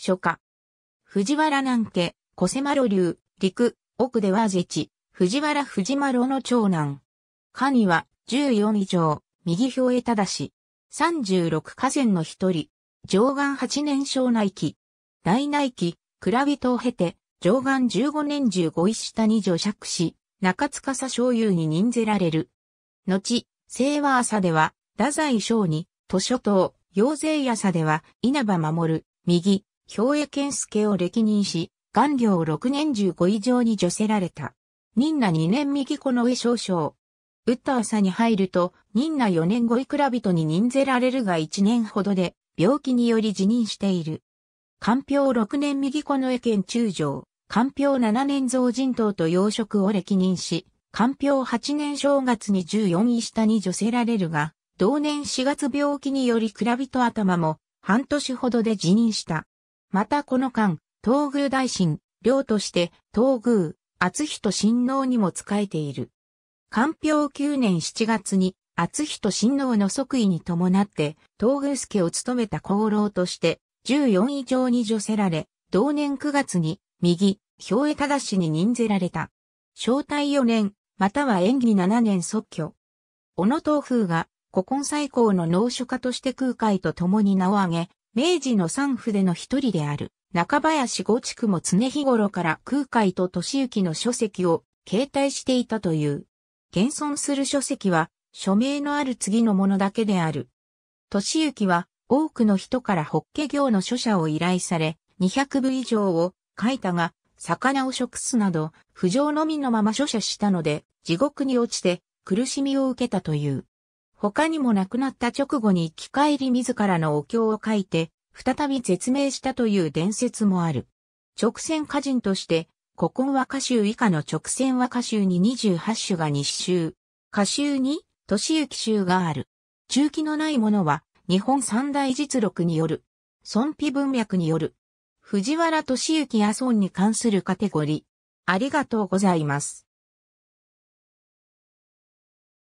初夏。藤原南家、小瀬丸流、陸、奥では絶藤原藤丸の長男。下には、十四以上、右表へただし。三十六河川の一人、上岸八年小内期。大内期、蔵人を経て、上岸十五年十五一下に除釈し、中塚佐雄に任ぜられる。後、清和朝では、太宰省に、図書党、陽勢朝では、稲葉守、右、兵衛健介を歴任し、元領6年15以上に除せられた。任那2年右子の上少将。打った朝に入ると、任那4年後いくら人に任ぜられるが1年ほどで、病気により辞任している。官票6年右子の江県中将、官票7年増人党と養殖を歴任し、官票8年正月に14位下に除せられるが、同年4月病気により蔵人頭も半年ほどで辞任した。またこの間、東宮大臣、領として東宮、厚人親王にも仕えている。官票9年7月に、厚人親王の即位に伴って、東宮助を務めた功労として、14位上に除せられ、同年9月に、右、兵衛忠氏に任ぜられた。正体4年、または演技7年即挙。小野東風が古今最高の農書家として空海と共に名を挙げ、明治の三筆の一人である中林五畜も常日頃から空海と俊行の書籍を携帯していたという。現存する書籍は署名のある次のものだけである。俊行は多くの人からホッケ業の書写を依頼され、200部以上を書いたが、魚を食すなど、不条のみのまま書写したので、地獄に落ちて苦しみを受けたという。他にも亡くなった直後に生き返り自らのお経を書いて、再び絶命したという伝説もある。直線歌人として、古今和歌集以下の直線和歌集に28首が日種、歌集に、年行集がある。中期のないものは、日本三大実録による。尊卑文脈による。藤原敏行や孫に関するカテゴリー。ありがとうございます。